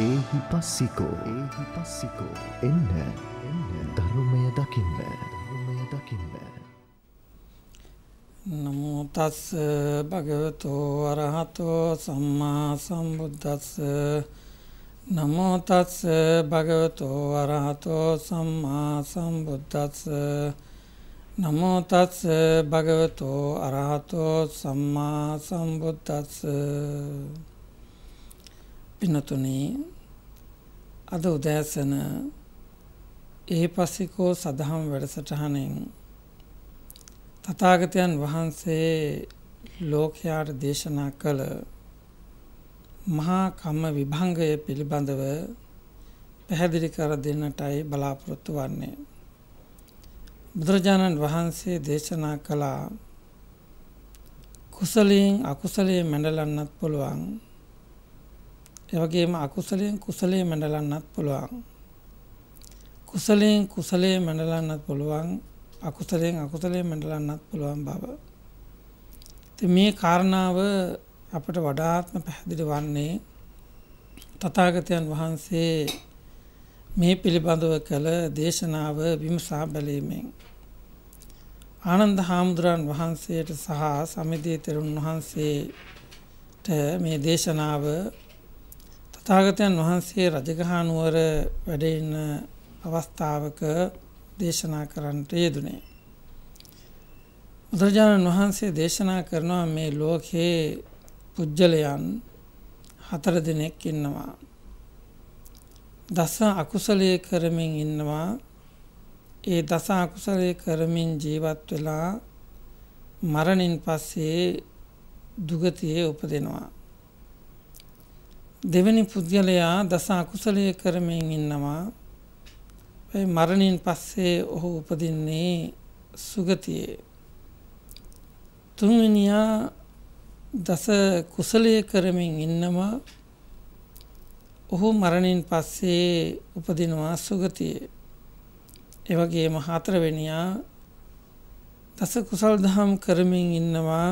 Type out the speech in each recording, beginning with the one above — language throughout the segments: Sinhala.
ඒහි පස්සිකෝ ඒහි පස්සිකෝ එන්න එන්න ධර්මය දකින්න ධර්මය දකින්න නමුතස් භගවතෝ අරහතෝ සම්මා සම්බුද්ධස්ස නමෝතස් භගවතෝ අරහතෝ සම්මා සම්බුද්ධස්ස නමෝතස් භගවතෝ අරහතෝ සම්මා සම්බුද්ධස්ස පිනතුනේ අද උදෑසන ඒපසිකෝ සදහම් වැඩසටහනෙන් තථාගතයන් වහන්සේ ලෝකයාට දේශනා කළ මහා කම්ම විභංගය පිළිබඳව පැහැදිලි කර දෙන්නටයි බලාපොරොත්තු වන්නේ. බුදුරජාණන් වහන්සේ දේශනා කළා කුසලයෙන් අකුසලයේ මැඩලන්නත් පුළුවන් එවගේම අකුසලයෙන් කුසලයේ මැඩලන්නත් පුළුවන්. කුසලයෙන් කුසලයේ මැඩලන්නත් පුළුවන් අකුසලයෙන් අකුසලයේ මැඩලන්නත් පුළුවන් බව. මේ කාරණාව අපට වඩාත්ම පැහැදිලි වන්නේ තථාගතයන් වහන්සේ මේ පිළිබඳව කළ දේශනාව විමසා බැලීමෙන් ආනන්ද හාමුදුරන් වහන්සේට සහ සමිදී තෙරුන් වහන්සේට මේ දේශනාව තථාගතයන් වහන්සේ රජගහනුවර වැඩ ඉන්න අවස්ථාවක දේශනා කරන්නට යෙදුනේ. බුදුරජාණන් වහන්සේ දේශනා කරනවා මේ ලෝකේ පුජ්‍යලයන් හතර දෙනෙක් ඉන්නවා. දස අකුසලයේ කරමින් ඉන්නවා. ඒ දස අකුසලයේ කරමින් ජීවත් වෙලා මරණින් පස්සේ දුගතියේ උපදිනවා. දෙවැනි පුද්ගලයා දස අකුසලය කරමින් ඉන්නවා මරණින් පස්සේ ඔහු උපදින්නේ සුගතියේ තුන්වෙනියා දස කුසලය කරමින් ඉන්නවා ඔහු මරණින් පස්සේ උපදිනවා සුගතියේ එවගේම හතරවෙනියා දස කුසල් දහම් කරමින් ඉන්නවා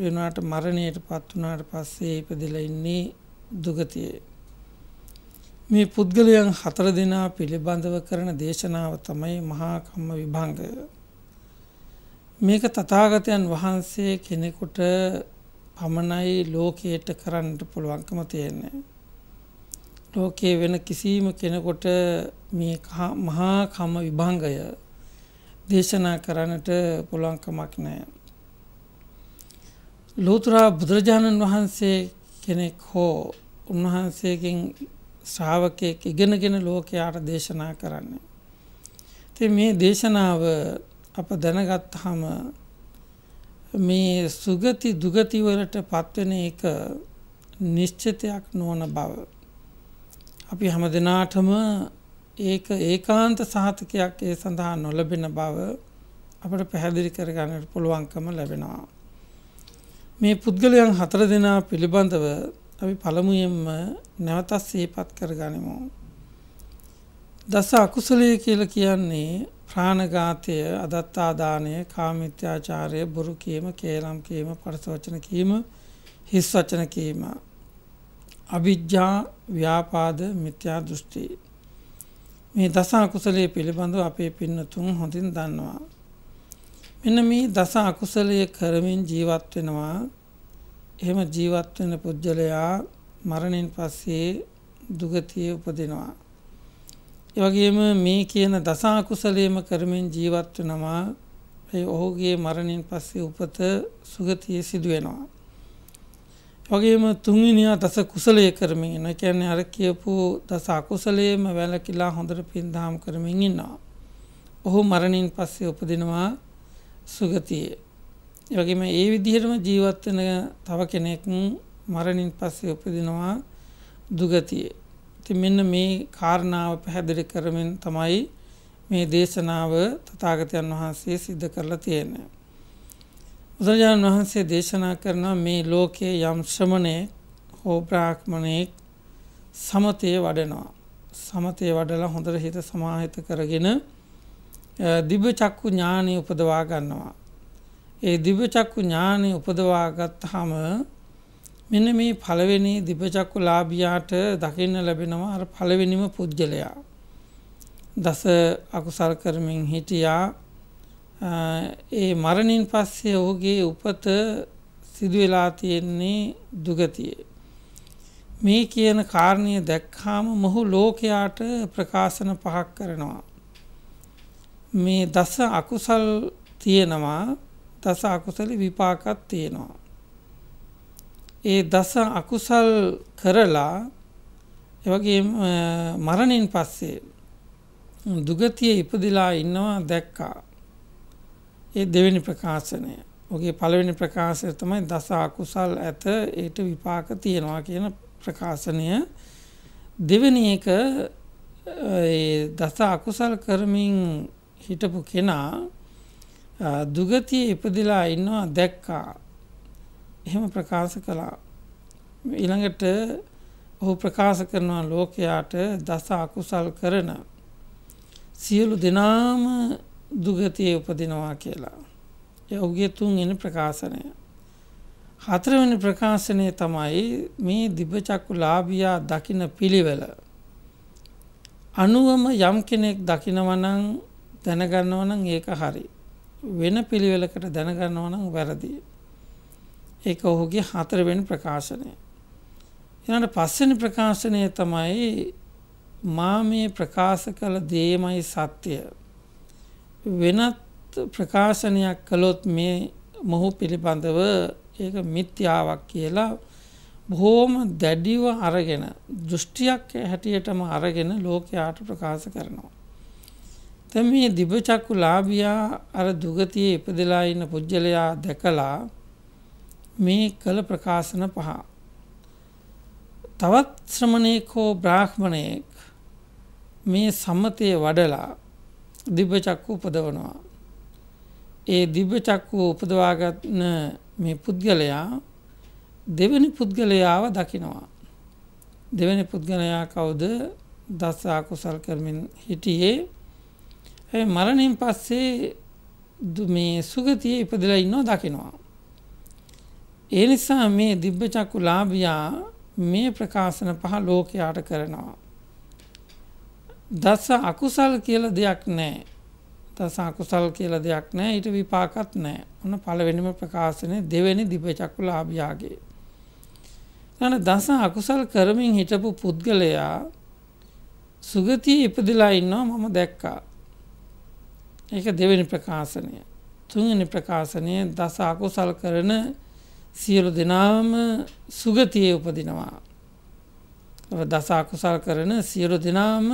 වෙනාට මරණයට පත් වුණාට පස්සේ ඉපදිලා ඉන්නේ දුගතියේ. මේ පුද්ගලයන් හතර දෙනා පිළිබඳව කරන දේශනාව තමයි මහාකම්ම විභංගය. මේක තතාගතයන් වහන්සේ කෙනෙකුට පමණයි ලෝකයට කරන්නට පුළුවන්කම තියෙන්නේ. ලෝකයේ වෙන කිසිම කෙනෙකොට මේ මහාකම විභංගය දේශනා කරන්නට පුළුවන්කමක් නෑ. ලෝතුරා බුදුරජාණන් වහන්සේ කෙනෙක් හෝ උන්වහන්සේගෙන් ශ්‍රාවකයෙක් ඉගෙනගෙන ලෝකයාට දේශනා කරන්න. ඉතින් මේ දේශනාව අප දැනගත්තාම මේ සුගති දුගති වලට පත්වෙන එක නිශ්චිතයක් නොවන බව අපි හැමදෙනාටම ඒක ඒකාන්ත සහතිකයක් ඒ සඳහා නොලැබෙන බව අපට පැහැදිලි කරගන්නට පුළුවන්කම ලැබෙනවා මේ පුද්ගලයන් හතර දෙනා පිළිබඳව අපි පළමුයෙන්ම නැවතත් සිහිපත් කරගනිමු. දස අකුසලයේ කියලා කියන්නේ ප්‍රාණඝාතය, අදත්තාදානය, කාමිත්‍යාචාරය, බොරු කීම, කේලම් කීම, පරසවචන කීම, හිස් වචන කීම. අවිජ්ජා, ව්‍යාපාද, මිත්‍යා දෘෂ්ටි. මේ දස අකුසලයේ පිළිබඳව අපේ පින්නතුන් හොඳින් දන්නවා. මෙන්න මේ දස අකුසලය කරමින් ජීවත් වෙනවා එහෙම ජීවත් වෙන පුජ්‍යලයා මරණයෙන් පස්සේ දුගතිය උපදිනවා. ඒ වගේම මේ කියන දස අකුසලයේම කරමින් ජීවත් වෙනවා ඒ ඔහුගේ මරණයෙන් පස්සේ උපත සුගතිය සිදු වෙනවා. වගේම තුන්වෙනියා දස කුසලයේ කරමින් ඉන්න. ඒ කියන්නේ අර කියපු දස අකුසලයේම වැළකීලා හොඳට පින් දහම් කරමින් ඉන්නවා. ඔහු මරණයෙන් පස්සේ උපදිනවා සුගතියේ. වගේම ඒ විදිහටම ජීවත් වෙන තව කෙනෙක් මරණින් පස්සේ උපදිනවා දුගතියේ. ඉතින් මෙන්න මේ කාරණාව පැහැදිලි කරමින් තමයි මේ දේශනාව තථාගතයන් වහන්සේ සිද්ධ කරලා තියෙන්නේ. බුදුරජාණන් වහන්සේ දේශනා කරන මේ ලෝකයේ යම් ශ්‍රමණේ හෝ බ්‍රාහ්මණෙක් සමතේ වඩනවා. සමතේ වඩලා හොඳට හිත සමාහිත කරගෙන දිබ්‍ය චක්කු ඥානය උපදවා ගන්නවා. ඒ දිබ්‍ය චක්කු ඥානය උපදවාගත් හම මෙන මේ පළවෙනි දිපචක්කු ලාභියාට දකින්න ලැබෙනවා අර පළවෙනිම පුද්ගලයා. දස අකුසල් කරමින් හිටියා ඒ මරණින් පස්සේ ඔහුගේ උපත සිදුවෙලා තියෙන්නේ දුගතියේ. මේ කියන කාරණය දැක්කාම මොහු ලෝකයාට ප්‍රකාශන පහක් කරනවා. මේ දස අකුසල් තියෙනවා දස අකුසල විපාකත් තියෙනවා. ඒ දස අකුසල් කරලා එවගේ මරණින් පස්සේ දුගතිය ඉපදිලා ඉන්නවා දැක්කා. ඒ දෙවෙනි ප්‍රකාශනය. ඔගේ පළවෙනි ප්‍රකාශය තමයි දස අකුසල් ඇත ඒට විපාක තියෙනවා කියන ප්‍රකාශනය. දෙවෙනි එක දස අකුසල් කරමින් හිටපු කෙනා දුගතිය ඉපදිලා ඉන්නවා දැක්කා එහෙම ප්‍රකාශ කළා ඊළඟට ඔහු ප්‍රකාශ කරනවා ලෝකයාට දස අකුසල් කරන සියලු දෙනාම දුගතිය උපදිනවා කියලා ඔහුගේ තුන්වෙනි ප්‍රකාශනය හතරවෙනි ප්‍රකාශනය තමයි මේ දිබ්බචක්කුලාභියා දකින පිළිවෙල අනුවම යම් කෙනෙක් දකිනවනං දැනගන්නව නම් ඒක හරි. වෙන පිළිවෙලකට දැනගන්නව නම් වැරදියි. ඒක ඔහුගේ හතරවෙනි ප්‍රකාශනය. ඊළඟට පස්වෙනි ප්‍රකාශනය තමයි මා මේ ප්‍රකාශ කළ දේමයි සත්‍ය. වෙනත් ප්‍රකාශනයක් කළොත් මේ මොහු පිළිබඳව ඒක මිත්‍යාවක් කියලා බොහෝම දැඩිව අරගෙන දෘෂ්ටියක් හැටියටම අරගෙන ලෝකයාට ප්‍රකාශ කරනවා. ත මේ දිබචක්කු ලාභියා අර දුගතියේ ඉපදලා ඉන්න පුද්ගලයා දැකලා මේ කළ ප්‍රකාශන පහ. තවත් ශ්‍රමණයෙක් හෝ බ්‍රාහ්මණයෙක් මේ සම්මතය වඩලා දිබ්බචක්කු උපදවනවා. ඒ දිබ්බචක්කු උපදවාගත්න මේ පුද්ගලයා දෙවැනි පුද්ගලයාව දකිනවා. දෙවැනි පුද්ගලයා කවුද දස්සා කුසල් කරමින් හිටියේ මරණයෙන් පස්සේ මේ සුගතිය ඉපදලා ඉන්නව දකිනවා. ඒ නිසා මේ දිබ්බ චක්කු ලාභියා මේ ප්‍රකාශන පහ ලෝකයාට කරනවා. දස අකුසල් කියලා දෙයක් නැහැ. දස අකුසල් කියලා දෙයක් නැහැ. ඊට විපාකත් නැහැ. ඔන්න පළවෙනිම ප්‍රකාශනේ දෙවෙනි දිබ්බ චක්කු ලාභියාගේ. ඊළඟ දස අකුසල් කරමින් හිටපු පුද්ගලයා සුගතිය ඉපදලා ඉන්නවා මම දැක්කා. ඒක දෙවෙනි ප්‍රකාශනය. තුන්වෙනි ප්‍රකාශනය දස අකුසල් කරන සියලු දෙනාම සුගතියේ උපදිනවා. දස අකුසල් කරන සියලු දෙනාම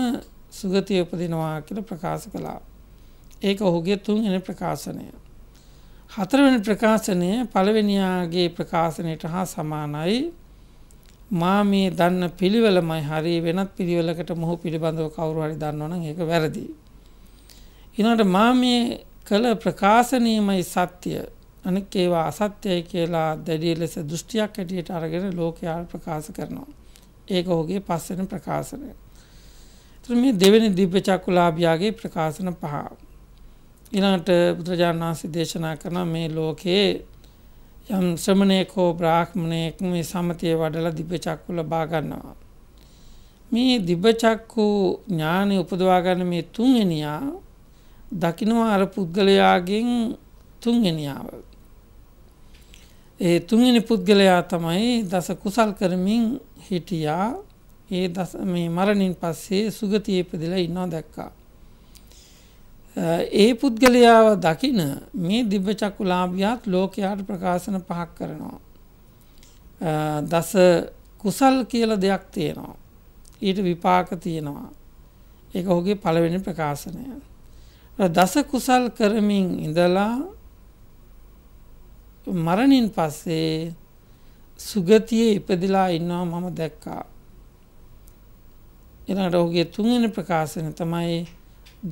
සුගතිය උපදිනවා කියලා ප්‍රකාශ කළා. ඒක ඔහුගේ තුන්වෙනි ප්‍රකාශනය. හතරවෙනි ප්‍රකාශනය පළවෙනියාගේ ප්‍රකාශනයට හා සමානයි. මා මේ දන්න පිළිවෙලමයි හරි වෙනත් පිළිවෙලකට මොහු පිළිබඳව කවුරු හරි දන්නවනම් ඒක වැරදියි. ඊළඟට මා මේ කළ ප්‍රකාශනීයමයි සත්‍ය අනෙක් ඒවා අසත්‍යයි කියලා දැඩි ලෙස දෘෂ්ටියක් ඇටියට අරගෙන ලෝකයා ප්‍රකාශ කරනවා. ඒක ඔහුගේ පස්වෙනි ප්‍රකාශනය. එතකොට මේ දෙවෙනි දිව්‍ය චක්කුලාභියාගේ ප්‍රකාශන පහ. ඊළඟට බුදුරජාණන් වහන්සේ දේශනා කරන මේ ලෝකයේ යම් ශ්‍රමණේක හෝ බ්‍රාහ්මණයෙක් මේ සමතය වඩලා දිව්‍ය චක්කු ලබා ගන්නවා. මේ දිව්‍ය චක්කු ඥානෙ උපදවා ගන්න මේ තුන්වෙනියා දකිනවා අර පුද්ගලයාගෙන් තුන්ගෙනියාව. ඒ තුන්ගනි පුද්ගලයා තමයි දස කුසල් කරමින් හිටියා ඒ මේ මරණින් පස්සේ සුගතියේපදිලා ඉන්නවා දැක්කා. ඒ පුද්ගලයාව දකින මේ දිබ්බචක්කු ලාභයාත් ලෝකයාට ප්‍රකාශන පහක් කරනවා. දස කුසල් කියල දෙයක් තියෙනවා. ඊට විපාක තියෙනවා. එක හුගේ පළවෙනි ප්‍රකාශනය. දස කුසල් කරමින් ඉඳලා මරණින් පස්සේ සුගතියේ ඉපදිලා ඉන්නවා මම දැක්කා. එනට ඔහුගේ තුන්වෙනි ප්‍රකාශනය තමයි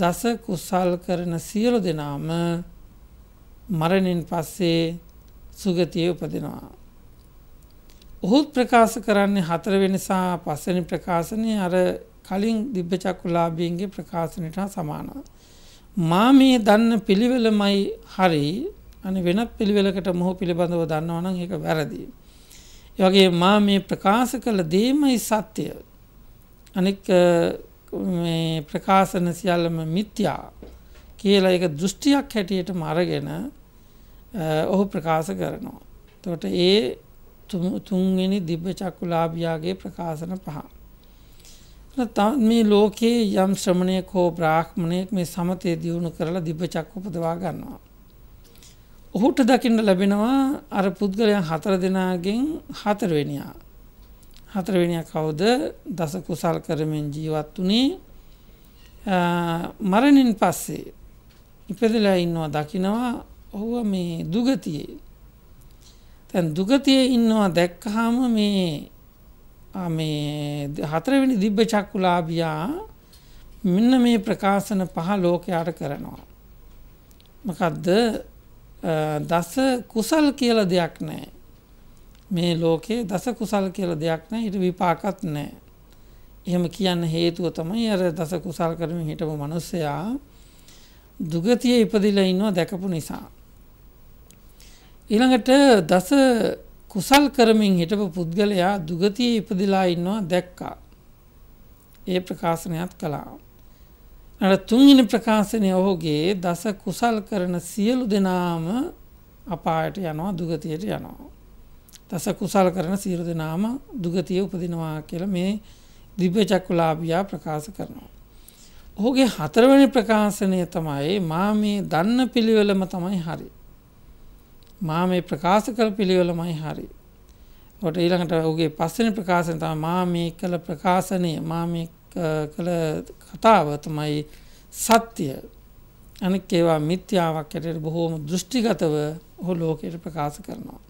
දස කුසල් කරන සියලු දෙනාම මරණින් පස්සේ සුගතිය උපදිනවා. ඔහුත් ප්‍රකාශ කරන්නේ හතරවෙනි සහ පස්වෙනි ප්‍රකාශනය අර කලින් දිබ්බ චක්කුලාභීන්ගේ ප්‍රකාශනයට සමානයි. මා මේ දන්න පිළිවෙලමයි හරි අනි වෙනත් පිළිවෙලකට මොහු පිළිබඳව දන්නවනම් ඒක වැරදි. යගේ මා මේ ප්‍රකාශ කළ දේමයි සත්‍යය අනික් ප්‍රකාශන සියල්ලම මිත්‍යා කියලා එක දෘෂ්ටියක් හැටියට මරගෙන ඔහු ප්‍රකාශ කරනවා. තොට ඒ තුන්වෙනි දිබ්බ චක්කුලාභයාගේ ප්‍රකාශන පහ. මේ ලෝකයේ යම් ශ්‍රමණයක හෝ බ්‍රාහ්මණයෙක් මේ සමතය දියුණු කරලා දිබ්බචක්ක උපදවා ගන්නවා. ඔහුට දකින්න ලැබෙනවා අර පුද්ගලයන් හතර දෙනාගෙන් හතරවෙනියා. හතරවෙනියා කවුද? දස කුසල් කරමින් ජීවත් වුණේ මරණින් පස්සේ ඉපදලා ඉන්නවා දකිනවා ඔහුව මේ දුගතියේ. දැන් දුගතියේ ඉන්නවා දැක්කහම මේ මේ හතරවෙනි දිබ්බ චක්කුලාභියා මෙන්න මේ ප්‍රකාශන පහ ලෝකයාට කරනවා. මොකද්ද දස කුසල් කියලා දෙයක් නැහැ. මේ ලෝකේ දස කුසල් කියලා දෙයක් නැහැ. ඊට විපාකත් නැහැ. එහෙම කියන්න හේතුව තමයි අර දස කුසල් කරමින් හිටපු මිනිස්සයා දුගතිය ඉපදිලා ඉන්නවා දැකපු නිසා. ඊළඟට දස කුසල් කරමින් හිටපු පුද්ගලයා දුගතිය ඉපදිලා ඉන්නවා දැක්කා. ඒ ප්‍රකාශනයත් කළා. නට තුන්ගනි ප්‍රකාශනය ඔහුගේ දස කුසල් කරන සියලු දෙනාම අපායට යනවා දුගතියට යනවා. දස කුසල් කරන සියලු දෙනාම දුගතිය උපදිනවා කියලා මේ දිබ්‍යචක්කුලාභියා ප්‍රකාශ කරනවා. ඔහුගේ හතරවැනි ප්‍රකාශනය තමයි මා මේ දන්න පිළිවෙලම තමයි හරි. මා මේ ප්‍රකාශ කළ පිළිවෙලමයි හරි. ඔට ඊළඟට ඔහුගේ පස්සෙන ප්‍රකාශන තම මා මේ කළ ප්‍රකාශනය මා මේ කළ කතාව තමයි සත්‍යය අනෙක් ඒවා මිත්‍යාවක් ඇටට බොහෝම දෘෂ්ටිගතව ඔහු ලෝකයට ප්‍රකාශ කරනවා.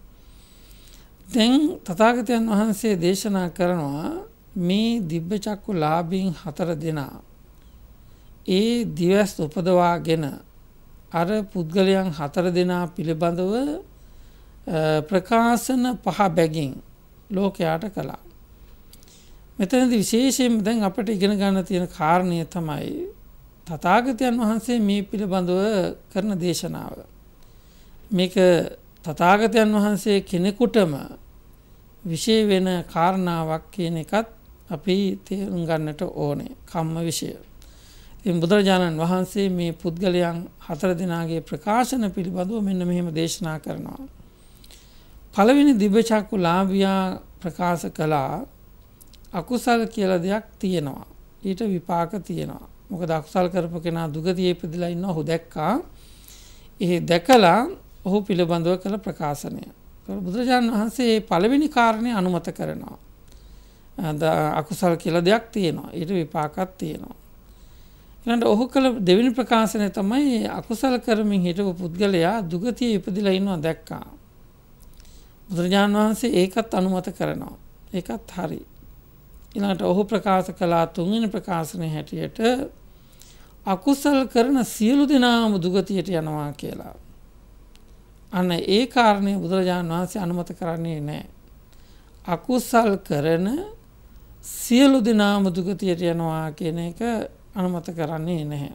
දැන් තථාගතයන් වහන්සේ දේශනා කරනවා මේ දිබ්බචක්කු ලාභීන් හතර දෙනා ඒ දිවස් උපදවාගෙන අර පුද්ගලයන් හතර දෙනා පිළිබඳව ප්‍රකාශන පහ බැගින් ලෝකයාට කළා. මෙතනදි විශේෂයෙන් දැන් අපට ඉගෙන ගන්න තියෙන කාරණය තමයි තථාගතයන් වහන්සේ මේ පිළිබඳව කරන දේශනාව. මේක තථාගතයන් වහන්සේ කෙනෙකුටම විශේෂ වෙන කාරණාවක් කියන එකත් අපි තේරුම් ගන්නට ඕනේ. කම්ම විශේෂ ඉතින් බුදුරජාණන් වහන්සේ මේ පුද්ගලයන් හතර දෙනාගේ ප්‍රකාශන පිළිබඳව මෙන්න මෙහෙම දේශනා කරනවා. පළවෙනි දිබචක්කු ලාභියා ප්‍රකාශ කළා අකුසල් කියලා දෙයක් තියෙනවා. ඊට විපාක තියෙනවා. මොකද අකුසල් කරපු කෙනා දුගතියේ ඉපදිලා ඉන්න ඔහු දැක්කා. ඒ දැකලා ඔහු පිළිබඳව කළ ප්‍රකාශනය. බුදුරජාණන් වහන්සේ පළවෙනි කාරණය අනුමත කරනවා. අකුසල් කියලා දෙයක් තියෙනවා. ඊට විපාකත් තියෙනවා. ඊළඟට ඔහු කළ දෙවෙනි ප්‍රකාශනය තමයි අකුසල කරමින් හිටපු පුද්ගලයා දුගතිය ඉපදිලා ඉන්නවා දැක්කා. බුදුරජාන් වහන්සේ ඒකත් අනුමත කරනවා. ඒකත් හරි. ඊළඟට ඔහු ප්‍රකාශ කළා තුන්වෙනි ප්‍රකාශනය හැටියට අකුසල් කරන සියලු දෙනාම දුගතියට යනවා කියලා. අන්න ඒ කාරණේ බුදුරජාන් වහන්සේ අනුමත කරන්නේ නැහැ. අකුසල් කරන සියලු දෙනාම දුගතියට යනවා කියන එක අනුමත කරන්නේ නැහැ.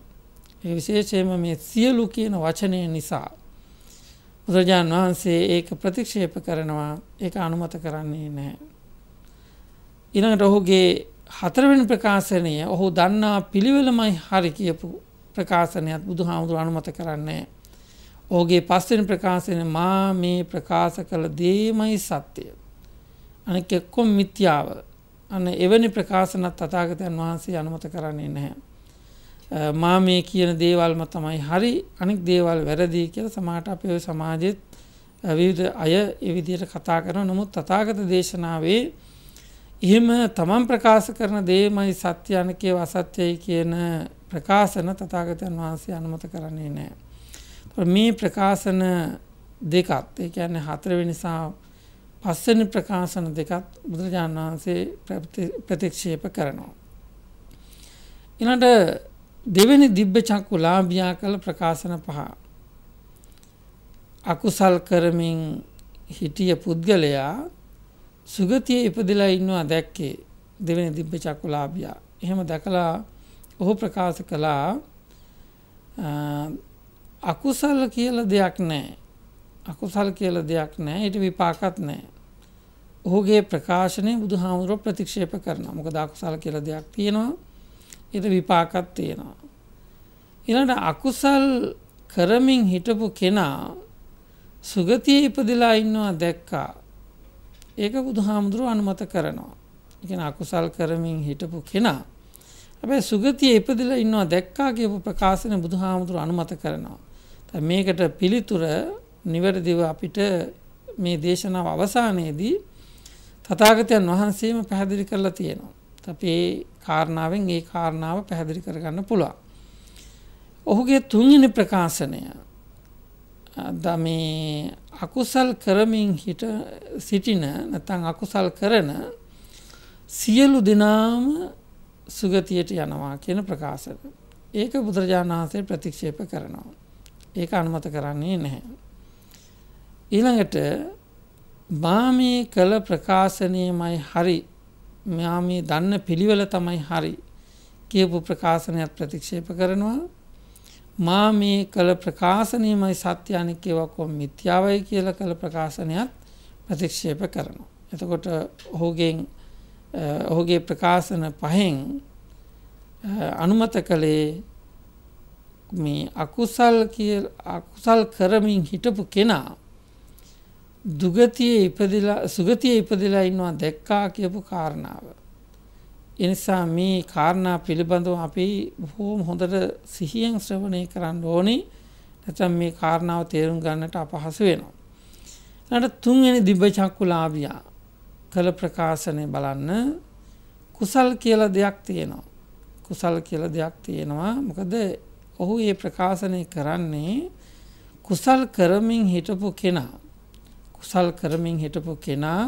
ඒ විශේෂයෙන්ම මේ සියලු කියන වචනය නිසා බුදුරජාන් වහන්සේ ඒක ප්‍රතික්ෂේප කරනවා ඒක අනුමත කරන්නේ නැහැ. ඊළඟට ඔහුගේ හතරවෙනි ප්‍රකාශනය ඔහු දන්නා පිළිවෙලමයි හරි කියපු ප්‍රකාශනයත් බුදුහාමුදුර අනුමත කරන්නේ. ඔහුගේ පස්වෙනි ප්‍රකාශනය මා මේ ප්‍රකාශ කළ දේමයි සත්‍යය. අනෙක් එක්කොම මිත්‍යාව. අන්න එවැනි ප්‍රකාශනත් තථාගතයන් වහන්සේ අනුමත කරන්නේ නැහැ. මා මේ කියන දේවල්ම තමයි හරි අනික් දේවල් වැරදි කියලා සමාට අප සමාජෙත් විවිධ අය එවිදියට කතා කරන නමුත් තතාගත දේශනාවේ එහෙම තමන් ප්‍රකාශ කරන දේමයි සත්‍යයනකය වසත්‍යයි කියන ප්‍රකාශන තතාගතයන් වහන්සේ අනුමත කරන්නේ නෑ. මේ ප්‍රකාශන දෙකත් ඒ කියන්නේ හතරවෙනි සහ පස්වෙනි ප්‍රකාශන දෙකත් බුදුරජාණන් වහන්සේ ප්‍රතික්ෂේප කරනවා. ඊළඟට දෙවැනි දිබ්බ චක්කු ලාභියා කළ ප්‍රකාශන පහ. අකුසල් කරමින් හිටිය පුද්ගලයා සුගතිය ඉපදිලා ඉන්නවා දැක්කේ දෙවැනි දිබ්බ චක්කු ලාභියා. එහෙම දැකලා ඔහු ප්‍රකාශ කළා අකුසල් කියල දෙයක් නෑ අකුසල් කියල දෙයක් නෑ ඊට විපාකත් නෑ ඔහුගේ ප්‍රකාශනය බුදු හාමුදුරුව ප්‍රතික්ෂේප කරන මොක දකුසල් කියල දෙයක් තියෙනවා එට විපාකත් තියෙනවා. ඉළඟට අකුසල් කරමින් හිටපු කෙනා සුගතිය ඉපදිලා ඉන්නවා දැක්කා ඒක බුදුහාමුදුරුව අනුමත කරනවා. එකන අකුසල් කරමින් හිටපු කෙනා. ඇබැ සුගතිය ඉපදිලා ඉන්නවා දැක්කා කියපු ප්‍රකාශන බුදුහාමුදුරුව අනුමත කරනවා. මේකට පිළිතුර නිවැරදිව අපිට මේ දේශනාව අවසානයේදී තථාගතයන් වහන්සේම පැහැදිලි කරලා තියෙනවා. අපි ඒ කාරණාවෙන් ඒ කාරණාව පැහැදිලි කරගන්න පුළුවන්. ඔහුගේ තුන්ගනි ප්‍රකාශනය ද මේ අකුසල් කරමින් හිට සිටින නැතන් අකුසල් කරන සියලු දෙනාම සුගතියට යනවා කියන ප්‍රකාශක. ඒක බුදුරජාණන් වහන්සේ ප්‍රතික්ෂේප කරනවා. ඒක අනුමත කරන්නේ නැහැ. ඊළඟට මා මේ කළ ප්‍රකාශනයමයි හරි මෙයා මේ දන්න පිළිවෙල තමයි හරි කියපු ප්‍රකාශනයක් ප්‍රතික්ෂේප කරනවා මා මේ කළ ප්‍රකාශනයමයි සත්‍යානිකයවකො මිත්‍යාවයි කියල කළ ප්‍රකාශනයක් ප්‍රතික්ෂේප කරනවා. එතකොට ඔහුගෙන් ඔහුගේ ප්‍රකාශන පහෙන් අනුමත කළේ මේ අකුසල් අකුසල් කරමින් හිටපු කෙනා දුගතියේ ඉපදිලා සුගතියේ ඉපදිලා ඉන්නවා දැක්කා කියපු කාරණාව. එනිසා මේ කාරණා පිළිබඳව අපි බොහෝම හොඳට සිහියෙන් ශ්‍රවණය කරන්න ඕනේ. නැත්නම් මේ කාරණාව තේරුම් ගන්නට අපහසු වෙනවා. ඊට තුන්වෙනි දිබ්බචක්කුලාභියා කළ ප්‍රකාශනය බලන්න කුසල් කියලා දෙයක් තියෙනවා. කුසල් කියලා දෙයක් තියෙනවා. මොකද ඔහු මේ ප්‍රකාශනය කරන්නේ කුසල් කරමින් හිටපු කෙනා කුසල් කරමින් හිටපු කෙනා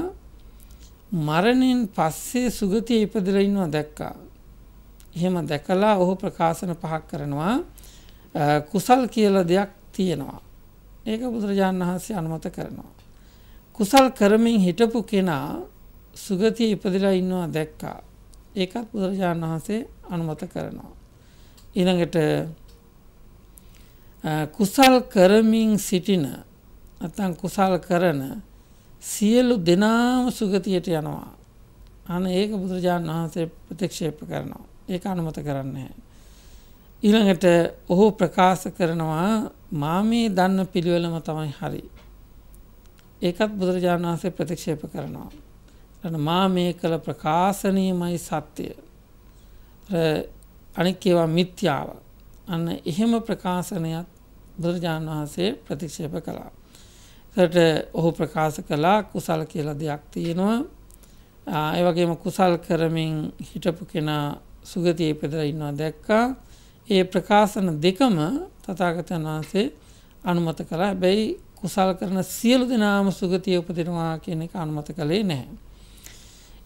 මරණයෙන් පස්සේ සුගතිය ඉපදලා ඉන්නවා දැක්කා. එහෙම දැකලා ඔහු ප්‍රකාශන පහක් කරනවා කුසල් කියලා දෙයක් තියෙනවා. ඒක බුදුරජාණන් වහන්සේ අනුමත කරනවා. කුසල් කරමින් හිටපු කෙනා සුගතිය ඉපදලා ඉන්නවා දැක්කා. ඒකත් බුදුරජාණන් වහන්සේ අනුමත කරනවා. ඊළඟට කුසල් කරමින් සිටින නැත්නම් කුසල් කරන සියලු දෙනාම සුගතියට යනවා. අන ඒක බුදුරජාණන් වහන්සේ ප්‍රතික්ෂේප කරනවා. ඒක අනුමත කරන්නේ ඊළඟට ඔහු ප්‍රකාශ කරනවා මා මේ දන්න පිළිවෙලම තමයි හරි. ඒකත් බුදුරජාණන් වහන්සේ ප්‍රතික්ෂේප කරනවා. එතන මා මේ කළ ප්‍රකාශනීයමයි සත්‍යය. අනික් ඒවා මිත්‍යාව. අන්න එහෙම ප්‍රකාශනයත් බුදුරජාණන් වහන්සේ ප්‍රතික්ෂේප කළා. ට ඔහු ප්‍රකාශ කළා කුසල් කියලා දෙයක් තියෙනවා ඒවගේම කුසල් කරමින් හිටපු කෙනා සුගතියේ පෙදර ඉන්නවා දැක්කා ඒ ප්‍රකාශන දෙකම තතාගතන් වහන්සේ අනුමත කලා බැයි කුසල් කරන සියලු දෙනාම සුගතිය උපදිනවා කියන එක අනුමත කළේ නැහැ.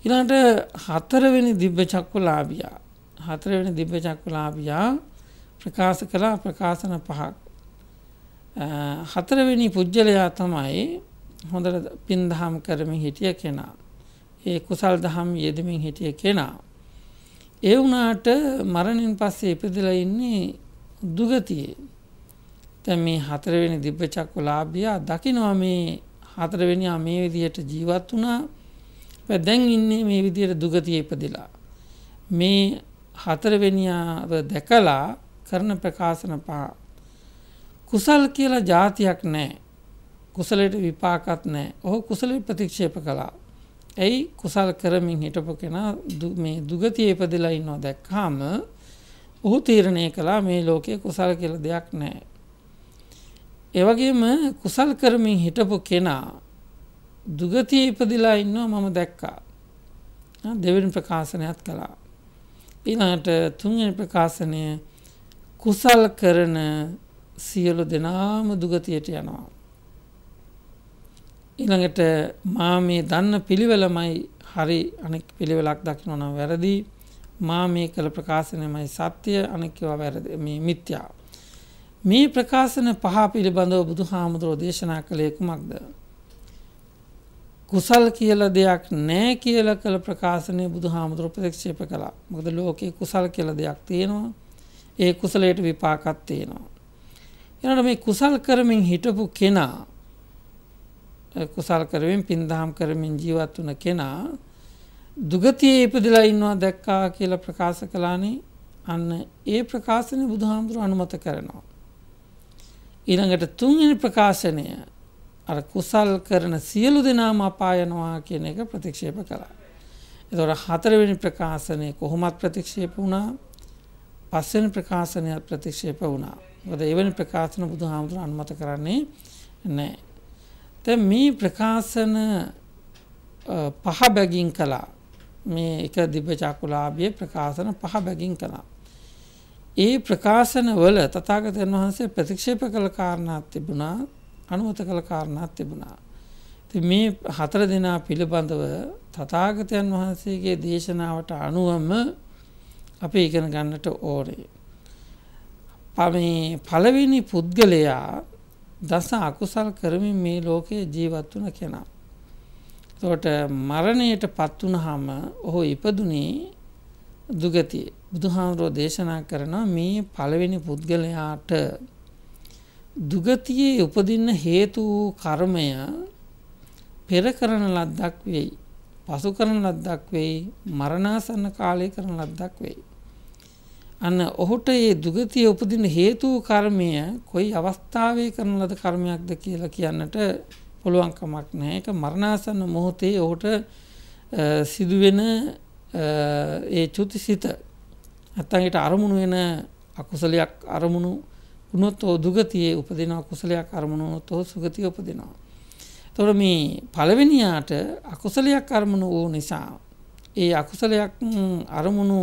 ඉළඟට හතරවෙනි දිබ්බ චක්කුලාභියා හතරවෙනි දිබ්බ චක්කුලාභියා ප්‍රකාශ කළා ප්‍රකාශන පහක් හතරවෙනි පුද්ගලයා තමයි හොඳට පින් දහම් කරමින් හිටිය කෙනා. ඒ කුසල් දහම් යෙදමින් හිටිය කෙනා. ඒ වුණාට මරණින් පස්සේ ඉපදිලා ඉන්නේ දුගතියේ. දැන් මේ හතරවෙනි දිබ්බචක්කලාභියා දකිනවා මේ හතරවෙනියා මේ විදිහට ජීවත් වුණා. දැන් ඉන්නේ මේ විදිහට දුගතියේ ඉපදිලා. මේ හතරවෙනියාව දැකලා කරන ප්‍රකාශන පහ කුසල් කියලා જાතියක් නැහැ. කුසලයට විපාකත් නැහැ. ඔහු කුසලෙ ප්‍රතික්ෂේප කළා. ඇයි කුසල් කරමින් හිටපු කෙනා මේ දුගතිය ඉපදලා ඉන්නවා දැක්කාම ඔහු තීරණය කළා මේ ලෝකයේ කුසල් කියලා දෙයක් නැහැ. ඒ වගේම කුසල් කරමින් හිටපු කෙනා දුගතිය ඉපදලා ඉන්නවා මම දැක්කා. දෙවෙනි ප්‍රකාශනයත් කළා. ඊළඟට තුන්වෙනි ප්‍රකාශනය කුසල් කරන සියලු දෙනාම දුගතියට යනවා. ඊළඟට මා මේ දන්න පිළිවෙලමයි හරි අනෙක් පිළිවෙලක් දකින්න නම් වැරදි මා මේ කළ ප්‍රකාශනයමයි සත්‍ය අනෙක් ඒවා වැරදි මේ මිත්‍යා මේ ප්‍රකාශන පහ පිළිබඳව බුදුහාමුදුරෝ දේශනා කළේ කුමක්ද කුසල් කියලා දෙයක් නැහැ කියලා කළ ප්‍රකාශනය බුදුහාමුදුර ප්‍රතික්ෂේප කළා. මොකද ලෝකේ කුසල් කියලා දෙයක් තියෙනවා. ඒ කුසලයට විපාකත් තියෙනවා. එනට මේ කුසල් කරමින් හිටපු කෙනා කුසල් කරමින් පින්දහම් කරමින් ජීවත් වන කෙනා දුගතියේ ඉපදිලා ඉන්නවා දැක්කා කියලා ප්‍රකාශ කළානේ අන්න ඒ ප්‍රකාශනය බුදුහාමුදුරු අනුමත කරනවා. ඊළඟට තුන්වෙනි ප්‍රකාශනය අර කුසල් කරන සියලු දෙනාම අපායනවා කියන එක ප්‍රතික්ෂේප කළා. එතකොට හතරවෙනි ප්‍රකාශනය කොහොමත් ප්‍රතික්ෂේප වුණා. පස්වෙනි ප්‍රකාශනයත් ප්‍රතික්ෂේප වුණා. ගොද එවැනි ප්‍රකාශන බුදු හාමුදුර අනුමත කරන්නේ නෑ. තැ මේ ප්‍රකාශන පහ බැගින් කලා මේ එක දිබ්‍යචක්කුලාභිය ප්‍රකාශන පහ බැගින් කලා. ඒ ප්‍රකාශන වල තතාගතයන් වහන්සේ ප්‍රතික්ෂේප කළ කාරණාත් තිබුණා අනුමත කළ කාරණාත් තිබුණා. මේ හතර දෙනා පිළිබඳව තතාගතයන් වහන්සේගේ දේශනාවට අනුවම අපි ඉගෙන ගන්නට ඕරේ. මේ පළවෙනි පුද්ගලයා දස අකුසල් කරමින් මේ ලෝකයේ ජීවත් වුණ කෙනා. එතකොට මරණයට පත් වුණාම ඔහු ඉපදුනේ දුගතිය. බුදුහාමුදුරෝ දේශනා කරනවා මේ පළවෙනි පුද්ගලයාට දුගතියේ උපදින්න හේතු කර්මය පෙර කරන ලද්දක් වෙයි. පසු කරන ලද්දක් වෙයි. මරණාසන්න කාලේ කරන ලද්දක් වෙයි. අන්න ඔහුට ඒ දුගතිය උපදින හේතු කර්මය කොයි අවස්ථාවේ කරන ලද කර්මයක්ද කියලා කියන්නට පුළුවන්කමක් නැහැ. ඒක මරණාසන්න මොහොතේ ඔහුට සිදුවෙන ඒ චුතිසිත නැත්නම් ඊට අරමුණු වෙන අකුසලයක් අරමුණු වුණොත් ඔහු දුගතියේ උපදිනවා කුසලයක් අරමුණු වුණොත් ඔහු සුගතිය උපදිනවා. එතකොට මේ පළවෙනියාට අකුසලයක් අරමුණු වූ නිසා ඒ අකුසලයක් අරමුණු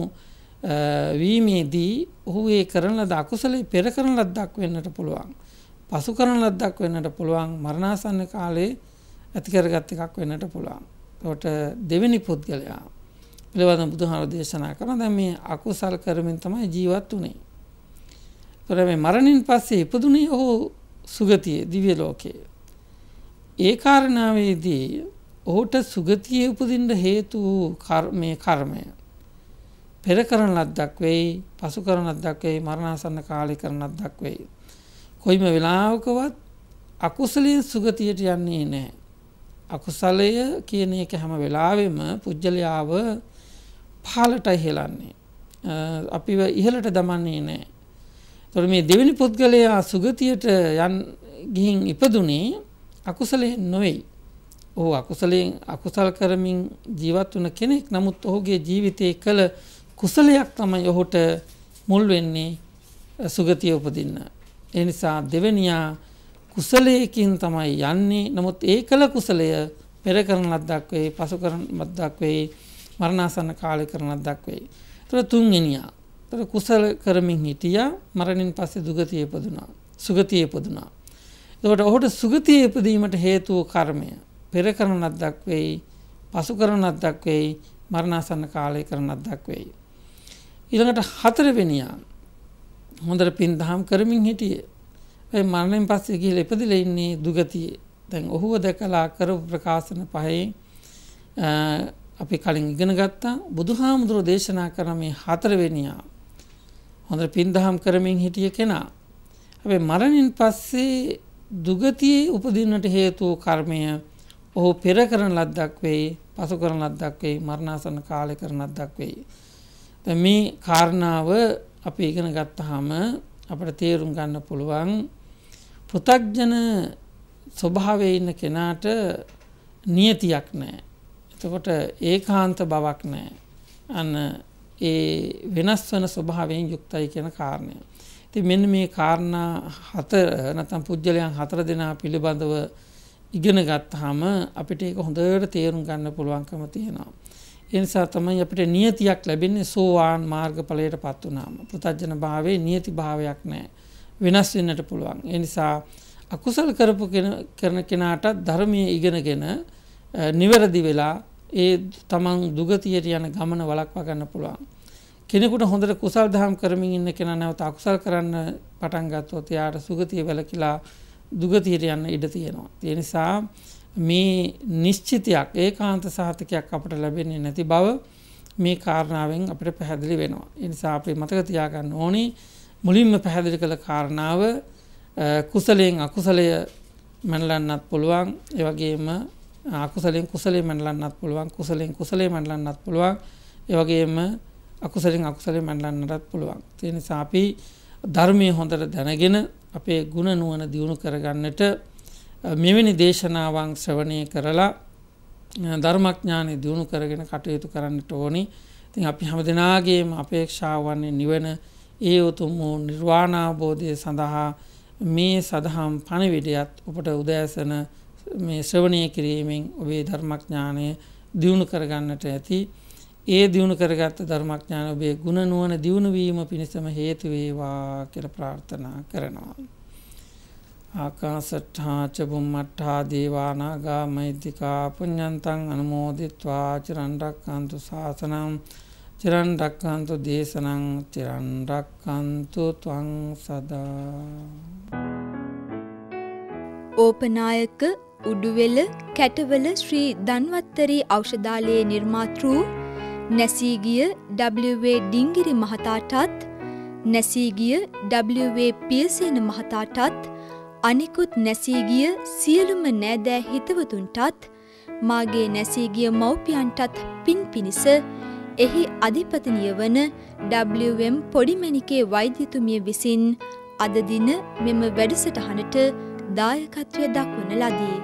වීමේදී ඔහු ඒ කරන ලද අකුසලේ පෙර කරන ලද්දක් වෙන්නට පුළුවන්. පසු කරන ලද්දක් වෙන්නට පුළුවන් මරණාසන්න කාලේ ඇති කරගත් එකක් වෙන්නට පුළුවන්. ඒකට දෙවෙනි පුද්ගලයා පිළිවඳ බුදුහාර දේශනා කරන දැන් මේ අකුසල් කරමින් තමයි ජීවත් වුනේ. ඒතර මේ මරණින් පස්සේ ඉපදුනේ ඔහු සුගතියේ දිව්‍ය ලෝකයේ. ඒ කාරණාවේදී ඔහුට සුගතියේ උපදින්න හේතු මේ කර්මය පෙර කරන ලද්දක් වෙයි පසු කරන ලද්දක් වෙයි මරණාසන්න කාලේ කරන ලද්දක් වෙයි. කොයිම වෙලාවකවත් අකුසලයෙන් සුගතියට යන්නේ නැහැ. අකුසලය කියන එක හැම වෙලාවෙම පුජ්‍යලයාව පහලටයි හෙලන්නේ. අපිව ඉහළට දමන්නේ නැහැ. තොර මේ දෙවැනි පුද්ගලයා සුගතියට යන් ගිහින් ඉපදුනේ අකුසලයෙන් නොවෙයි. ඔහු අකුසලයෙන් අකුසල් කරමින් ජීවත් වන කෙනෙක් නමුත් ඔහුගේ ජීවිතය කළ කුසලයක් තමයි ඔහුට මුල් වෙන්නේ සුගතිය උපදින්න. ඒ නිසා දෙවෙනියා කුසලයකින් තමයි යන්නේ. නමුත් ඒ කළ කුසලය පෙර කරන ලද්දක් වෙයි, පසු කරන ලද්දක් වෙයි, මරණාසන්න කාලේ කරන ලද්දක් වෙයි. ඒතර තුන්වෙනියා. ඒතර කුසල කරමින් හිටියා, මරණින් පස්සේ දුගතිය ඉපදුනා. සුගතිය ඉපදුනා. එතකොට ඔහුට සුගතිය ඉපදීමට හේතුව කර්මය. පෙර කරන ලද්දක් වෙයි, පසු කරන ලද්දක් වෙයි, මරණාසන්න කාලේ කරන ලද්දක් වෙයි. ඊළඟට හතරවෙනියා හොඳට පින් දහම් කරමින් හිටියේ. ඒ මරණයෙන් පස්සේ ගිහලා ඉපදිලා ඉන්නේ දුගතියේ. දැන් ඔහුව දැකලා කරපු ප්‍රකාශන පහෙන් අපි කලින් ඉගෙන ගත්තා බුදුහාමුදුරෝ දේශනා කරන මේ හතරවෙනියා. හොඳට පින් දහම් කරමින් හිටිය කෙනා. හැබැයි මරණින් පස්සේ දුගතියේ උපදින්නට හේතු කර්මය ඔහු පෙර කරන ලද්දක් වෙයි, පසු කරන ලද්දක් වෙයි, මරණාසන්න කාලේ කරන ලද්දක් වෙයි. මේ කාරණාව අපි ඉගෙන ගත්තාම අපිට තේරුම් ගන්න පුළුවන් පෘථග්ජන ස්වභාවයේ ඉන්න කෙනාට නියතියක් නැහැ. එතකොට ඒකාන්ත බවක් නැහැ. අන්න ඒ වෙනස් වෙන ස්වභාවයෙන් යුක්තයි කියන කාරණය. ඉතින් මෙන්න මේ කාරණා හතර නැත්නම් පුජ්‍යලයන් හතර දෙනා පිළිබඳව ඉගෙන ගත්තාම අපිට ඒක හොඳට තේරුම් ගන්න පුළුවන්කම තියෙනවා. එනිසා තමයි අපිට නියතියක් ලැබෙන්නේ සෝවාන් මාර්ගඵලයට පත් වනාම පුතජ්ජන භාවේ නියති භාවයක් නෑ වෙනස් වෙන්නට පුළුවන්. එනිසා අකුසල් කරපු කරන කෙනාට ධර්මය ඉගෙනගෙන නිවැරදි වෙලා ඒ තමන් දුගතියට යන ගමන වලක්වා ගන්න පුළුවන්. කෙනෙකුට හොඳට කුසල් දහම් කරමින් ඉන්න කෙනා නැවත අකුසල් කරන්න පටන් ගත්තොත් එයාට සුගතිය වැලකිලා දුගතියට යන්න ඉඩ තියෙනවා. ඒ නිසා මේ නිශ්චිතයක් ඒකාන්ත සාර්ථකයක් අපට ලැබෙන්නේ නැති බව මේ කාරණාවෙන් අපිට පැහැදිලි වෙනවා. ඒ නිසා අපි මතක තියාගන්න ඕනේ මුලින්ම පැහැදිලි කළ කාරණාව කුසලයෙන් අකුසලය මැනලන්නත් පුළුවන්. ඒ වගේම අකුසලෙන් කුසලයේ මැනලන්නත් පුළුවන්. කුසලෙන් කුසලයේ මැනලන්නත් පුළුවන්. ඒ වගේම අකුසලෙන් අකුසලයේ මැනලන්නත් පුළුවන්. ඒ නිසා අපි ධර්මයේ හොඳට දැනගෙන අපේ ගුණ නුවණ දියුණු කරගන්නට මෙවැනි දේශනාවන් ශ්‍රවණය කරලා ධර්මඥානය දියුණු කරගෙන කටයුතු කරන්නට ඕනි තින් අපි හැම දෙනාගේම අපේක්ෂාවන්නේ නිවන ඒ උතුම් වූ නිර්වාණාබෝධය සඳහා මේ සඳහම් පණවිඩයත් ඔපට උදෑසන මේ ශ්‍රවණය කිරීමෙන් ඔබේ ධර්මඥානය දියුණු කරගන්නට ඇති ඒ දියුණු කරගත්ත ධර්මඥාන ඔබේ ගුණනුවන දියුණුවීම පිණිසම හේතුවේවා කර ප්‍රාර්ථනා කරනවා. ආකාසට්ඨාච බුම්මට්ඨා දේවානාගා මෛත්‍තිකා පුඤ්ඤන්තං අනුමෝදිත්වා චිරන් රැක්කන්තු ශාසනං චිරන් රැක්කන්තු දේශනං චිරන් රැක්කන්තු ත්වං සදා ඕපනායක උඩුවෙල කැටවල ශ්‍රී ධන්වත්තරී ඖෂධාලයේ නිර්මාතෘ නැසීගිය W.V. ඩිංගිරි මහතාටත් නැසීගිය W.V. පියසේන මහතාටත් අනිකුත් නැසීගිය සියලුම නෑදෑ හිතවතුන්ටත් මාගේ නැසීගිය මව්පියන්ටත් පින් පිණිස එහි අධිපතනිය වන WM පොඩිමැණිකේ වෛද්‍යතුමිය විසින් අදදින මෙම වැඩසටහනට දායකත්වය දක්වන ලදී.